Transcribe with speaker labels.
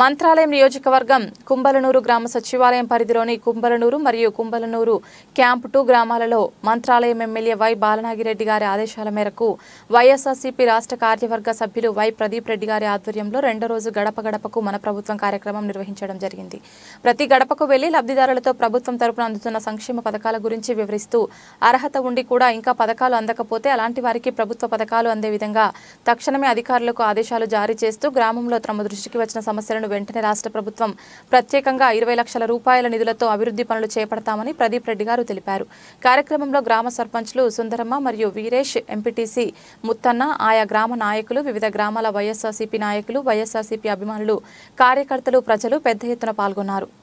Speaker 1: మంత్రాలయం నియోజకవర్గం కుంబలనూరు గ్రామ సచివాలయం పరిధిలోని కుంబలనూరు మరియు కుంబలనూరు క్యాంప్ టూ గ్రామాలలో మంత్రాలయం ఎమ్మెల్యే వై బాలనాగిరెడ్డి గారి ఆదేశాల మేరకు వైఎస్ఆర్సీపీ రాష్ట్ర కార్యవర్గ సభ్యులు వై ప్రదీప్ రెడ్డి గారి ఆధ్వర్యంలో రెండో రోజు గడప గడపకు మన ప్రభుత్వం కార్యక్రమం నిర్వహించడం జరిగింది ప్రతి గడపకు వెళ్లి లబ్ధిదారులతో ప్రభుత్వం తరపున అందుతున్న సంక్షేమ పథకాల గురించి వివరిస్తూ అర్హత ఉండి కూడా ఇంకా పథకాలు అందకపోతే అలాంటి వారికి ప్రభుత్వ పథకాలు అందే విధంగా తక్షణమే అధికారులకు ఆదేశాలు జారీ చేస్తూ గ్రామంలో తమ దృష్టికి వచ్చిన సమస్యలను పనులను వెంటనే రాష్ట్ర ప్రభుత్వం ప్రత్యేకంగా ఇరవై లక్షల రూపాయల నిధులతో అభివృద్ధి పనులు చేపడతామని ప్రదీప్ రెడ్డి గారు తెలిపారు కార్యక్రమంలో గ్రామ సర్పంచ్లు సుందరమ్మ మరియు వీరేష్ ఎంపీటీసీ ముత్తన్న ఆయా గ్రామ నాయకులు వివిధ గ్రామాల వైఎస్ఆర్సీపీ నాయకులు వైఎస్ఆర్సీపీ అభిమానులు కార్యకర్తలు ప్రజలు పెద్ద ఎత్తున పాల్గొన్నారు